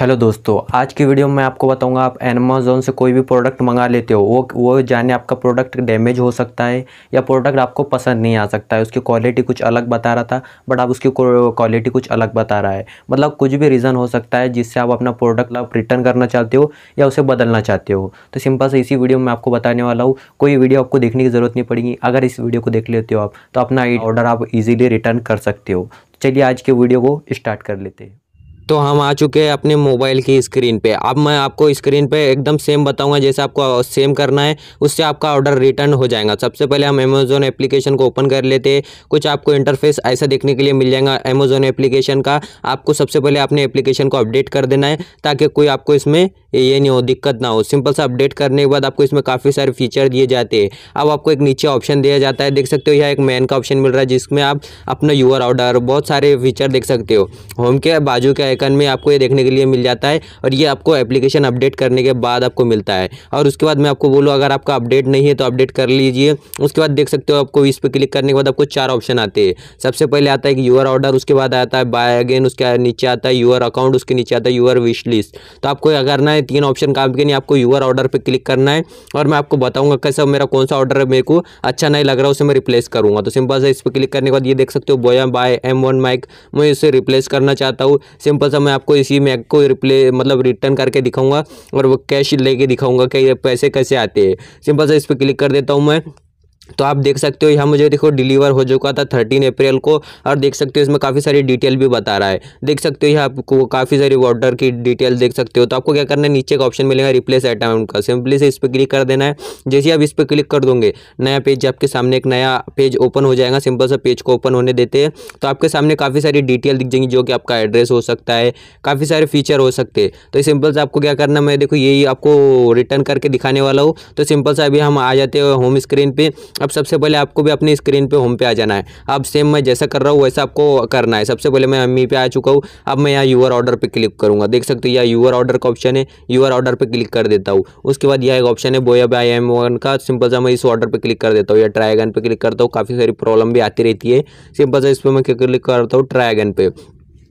hello दोस्तों आज की वीडियो में मैं आपको बताऊंगा आप अमेजोन से कोई भी प्रोडक्ट मंगा लेते हो वो वो जाने आपका प्रोडक्ट डैमेज हो सकता है या प्रोडक्ट आपको पसंद नहीं आ सकता है उसकी क्वालिटी कुछ अलग बता रहा था बट आप उसकी क्वालिटी कुछ अलग बता रहा है मतलब कुछ भी रीज़न हो सकता है जिससे आप अपना प्रोडक्ट आप रिटर्न करना चाहते हो या उसे बदलना चाहते हो तो सिंपल से इसी वीडियो में आपको बताने वाला हूँ कोई वीडियो आपको देखने की ज़रूरत नहीं पड़ेगी अगर इस वीडियो को देख लेते हो आप तो अपना ऑर्डर आप ईजिली रिटर्न कर सकते हो चलिए आज के वीडियो को स्टार्ट कर लेते हैं तो हम आ चुके हैं अपने मोबाइल की स्क्रीन पे अब मैं आपको स्क्रीन पे एकदम सेम बताऊंगा जैसे आपको सेम करना है उससे आपका ऑर्डर रिटर्न हो जाएगा सबसे पहले हम अमेजोन एप्लीकेशन को ओपन कर लेते हैं कुछ आपको इंटरफेस ऐसा देखने के लिए मिल जाएगा अमेजोन एप्लीकेशन का आपको सबसे पहले अपने एप्लीकेशन को अपडेट कर देना है ताकि कोई आपको इसमें ये नहीं हो दिक्कत ना हो सिंपल सा अपडेट करने के बाद आपको इसमें काफ़ी सारे फीचर दिए जाते हैं अब आपको एक नीचे ऑप्शन दिया जाता है देख सकते हो यह एक मैन का ऑप्शन मिल रहा है जिसमें आप अपना यूर ऑर्डर बहुत सारे फीचर देख सकते हो होम के बाजू का एक आइकन में आपको ये देखने के लिए मिल जाता है और ये आपको एप्लीकेशन अपडेट करने के बाद आपको मिलता है और उसके बाद मैं आपको बोलूँ अगर आपका अपडेट नहीं है तो अपडेट कर लीजिए उसके बाद देख सकते हो आपको इस पर क्लिक करने के बाद आपको चार ऑप्शन आते हैं सबसे पहले आता है कि यूर ऑर्डर उसके बाद आता है बाय अगेन उसके नीचे आता है यूर अकाउंट उसके नीचे आता है यूर विश लिस्ट तो आपको करना है तीन ऑप्शन काम के नहीं आपको यूर ऑर्डर पर क्लिक करना है और मैं आपको बताऊँगा कैसा मेरा कौन सा ऑर्डर मेरे को अच्छा नहीं लग रहा है उसे मैं रिप्लेस करूँगा तो सिंपल से इस पर क्लिक करने के बाद ये देख सकते हो बोया बाय एम वन माइक मैं इसे रिप्लेस करना चाहता हूँ सिंपल सा मैं आपको इसी मैग को रिप्ले मतलब रिटर्न करके दिखाऊंगा और वो कैश लेके दिखाऊंगा कि ये पैसे कैसे आते हैं सिंपल सा इस पर क्लिक कर देता हूँ मैं तो आप देख सकते हो यहाँ मुझे देखो डिलीवर हो चुका था थर्टीन अप्रैल को और देख सकते हो इसमें काफ़ी सारी डिटेल भी बता रहा है देख सकते हो यहाँ आपको काफ़ी सारी ऑर्डर की डिटेल देख सकते हो तो आपको क्या करना है नीचे का ऑप्शन मिलेगा रिप्लेस अटाउंट का सिंपली से इस पर क्लिक कर देना है जैसे आप इस पर क्लिक कर दोगे नया पेज आपके सामने एक नया पेज ओपन हो जाएगा सिंपल सा पेज को ओपन होने देते हैं तो आपके सामने काफ़ी सारी डिटेल दिख जाएंगी जो कि आपका एड्रेस हो सकता है काफ़ी सारे फीचर हो सकते हैं तो सिंपल से आपको क्या करना मैं देखो यही आपको रिटर्न करके दिखाने वाला हूँ तो सिंपल से अभी हम आ जाते हैं होम स्क्रीन पर अब सबसे पहले आपको भी अपनी स्क्रीन पे होम पे आ जाना है अब सेम मैं जैसा कर रहा हूँ वैसा आपको करना है सबसे पहले मैं एम पे आ चुका हूँ अब मैं यहाँ यूअर ऑर्डर पे क्लिक करूँगा देख सकते हो यहाँ यूअर ऑर्डर का ऑप्शन है यूअर ऑर्डर पे क्लिक कर देता हूँ उसके बाद यह एक ऑप्शन है बोया आई एम वन का सिंपल सा मैं इस ऑर्डर पर क्लिक कर देता हूँ या ट्राइगन पर क्लिक करता हूँ काफ़ी सारी प्रॉब्लम भी आती रहती है सिंपल सा इस पर मैं क्लिक करता हूँ ट्राइगन पे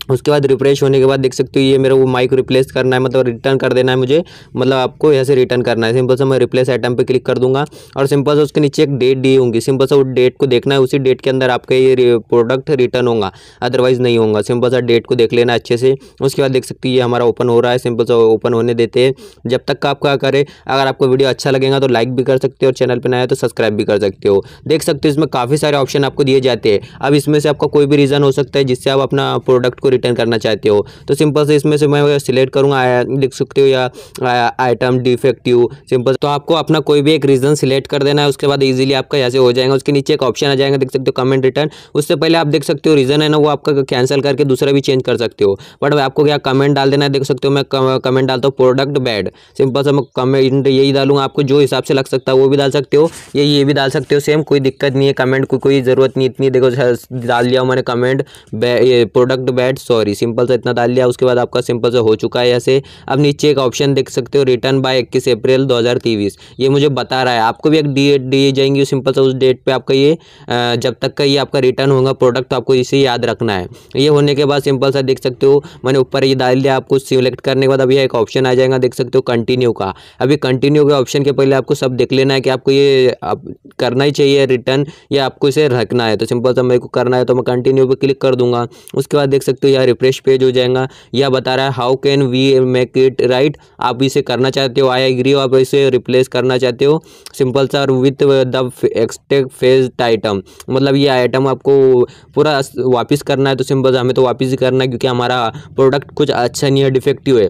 उसके बाद रिफ्रेश होने के बाद देख सकते हो ये मेरा वो माइक रिप्लेस करना है मतलब रिटर्न कर देना है मुझे मतलब आपको यहाँ से रिटर्न करना है सिंपल से मैं रिप्लेस आइटम पे क्लिक कर दूंगा और सिंपल से उसके नीचे एक डेट दी होंगी सिंपल से उस डेट को देखना है उसी डेट के अंदर आपका ये प्रोडक्ट रिटर्न होगा अदरवाइज़ नहीं होगा सिंपल सा डेट को देख लेना अच्छे से उसके बाद देख सकते हो ये हमारा ओपन हो रहा है सिंपल से ओपन होने देते हैं जब तक का क्या करें अगर आपको वीडियो अच्छा लगेगा तो लाइक भी कर सकते हो और चैनल पर नया तो सब्सक्राइब भी कर सकते हो देख सकते हो इसमें काफ़ी सारे ऑप्शन आपको दिए जाते हैं अब इसमें से आपका कोई भी रीज़न हो सकता है जिससे आप अपना प्रोडक्ट को रिटर्न करना चाहते हो तो सिंपल से इसमें से मैं सिलेक्ट करूँगा लिख सकते हो या आइटम डिफेक्टिव सिंपल तो आपको अपना कोई भी एक रीज़न सिलेक्ट कर देना है उसके बाद ईजिली आपका यहाँ से हो जाएगा उसके नीचे एक ऑप्शन आ जाएगा देख सकते हो कमेंट रिटर्न उससे पहले आप देख सकते हो रीज़न है ना वो आपका कैंसिल करके दूसरा भी चेंज कर सकते हो बट आपको क्या कमेंट डाल देना है देख सकते हो मैं कमेंट डालता हूँ प्रोडक्ट बैड सिंपल से मैं कमेंट यही डालूंगा आपको जो हिसाब से लग सकता है वो भी डाल सकते हो ये ये भी डाल सकते हो सेम कोई दिक्कत नहीं है कमेंट को कोई ज़रूरत नहीं इतनी देखो डाल दिया मैंने comment product bad sorry simple सा इतना डाल दिया उसके बाद आपका सिंपल सा हो चुका है ऐसे अब नीचे एक ऑप्शन देख सकते हो रिटर्न बाय इक्कीस अप्रैल दो ये मुझे बता रहा है आपको भी एक डेट दी जाएंगी सिंपल सा उस डेट पर आपका ये जब तक का ये आपका रिटर्न होगा प्रोडक्ट तो आपको इसे याद रखना है ये होने के बाद सिंपल सा देख सकते हो मैंने ऊपर ये डाल दिया आपको सिलेक्ट करने के बाद अभी एक ऑप्शन आ जाएगा देख सकते हो कंटिन्यू का अभी कंटिन्यू के ऑप्शन के पहले आपको सब देख लेना है कि आपको ये आप करना ही चाहिए रिटर्न या आपको इसे रखना है तो सिंपल सा मेरे को करना है तो मैं कंटिन्यू पर क्लिक कर दूंगा उसके बाद देख सकते हो पे रिफ्रेश पेज हो जाएगा यह बता रहा है how can we make it right आप इसे करना चाहते हो आई एग्री आप इसे रिप्लेस करना चाहते हो सिंपल सा विथ द एक्सटेक फेज आइटम मतलब ये आइटम आपको पूरा वापस करना है तो सिंपल हमें तो वापस ही करना है क्योंकि हमारा प्रोडक्ट कुछ अच्छा नहीं है डिफेक्टिव है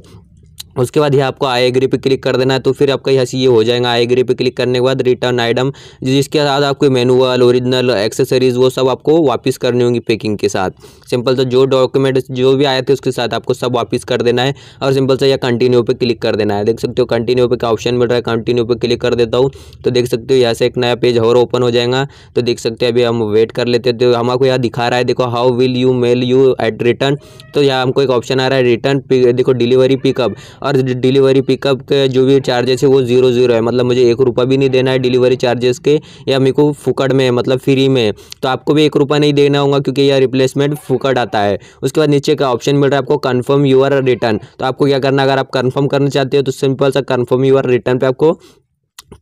उसके बाद यहाँ आपको आई एग्री पे क्लिक कर देना है तो फिर आपका यहाँ से ये हो जाएगा आई एग्री पे क्लिक करने के बाद रिटर्न आइटम जिसके साथ आपको मैनुअल ओरिजिनल एक्सेसरीज वो सब आपको वापस करनी होंगी पैकिंग के साथ सिंपल सा जो डॉक्यूमेंट जो भी आए थे उसके साथ आपको सब वापस कर देना है और सिंपल सा यह कंटिन्यू पर क्लिक कर देना है देख सकते हो कंटिन्यू पर का ऑप्शन मिल रहा है कंटिन्यू पर क्लिक कर देता हूँ तो देख सकते हो यहाँ से एक नया पेज और ओपन हो जाएगा तो देख सकते हो अभी हम वेट कर लेते तो हम आपको यहाँ दिखा रहा है देखो how will you mail you at return तो यहाँ हमको एक ऑप्शन आ रहा है रिटर्न देखो डिलीवरी पिकअप और डिलीवरी पिकअप के जो भी चार्जेस है वो जीरो जीरो है मतलब मुझे एक रुपया भी नहीं देना है डिलीवरी चार्जेस के या मेरे को फुकट में है मतलब फ्री में तो आपको भी एक रुपया नहीं देना होगा क्योंकि यह रिप्लेसमेंट फुकट आता है उसके बाद नीचे का ऑप्शन मिल रहा है आपको कन्फर्म यूर रिटर्न तो आपको क्या करना अगर आप कन्फर्म करना चाहते हो तो सिंपल सा कन्फर्म यूर रिटर्न पर आपको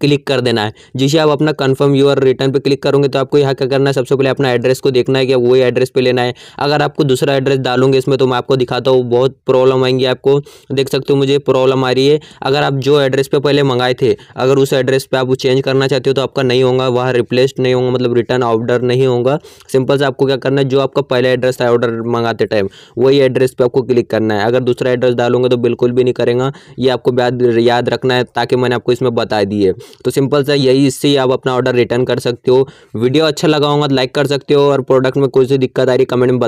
क्लिक कर देना है जिसे आप अपना कन्फर्म यूर रिटर्न पे क्लिक करोगे तो आपको यहाँ क्या करना है सबसे पहले अपना एड्रेस को देखना है कि वही एड्रेस पे लेना है अगर आपको दूसरा एड्रेस डालूंगे इसमें तो मैं आपको दिखाता हूँ बहुत प्रॉब्लम आएंगी आपको देख सकते हो मुझे प्रॉब्लम आ रही है अगर आप जो एड्रेस पर पहले मंगाए थे अगर उस एड्रेस पर आप चेंज करना चाहते हो तो आपका नहीं होगा वहाँ रिप्लेस्ड नहीं होगा मतलब रिटर्न ऑर्डर नहीं होगा सिंपल से आपको क्या करना है जो आपका पहला एड्रेस था ऑर्डर मंगाते टाइम वही एड्रेस पर आपको क्लिक करना है अगर दूसरा एड्रेस डालूंगे तो बिल्कुल भी नहीं करेंगे ये आपको याद रखना है ताकि मैंने आपको इसमें बता दिए तो सिंपल सा यही इससे ही आप अपना ऑर्डर रिटर्न कर सकते हो वीडियो अच्छा लगा होगा तो लाइक कर सकते हो और प्रोडक्ट में कुछ दिक्कत आ रही कमेंट में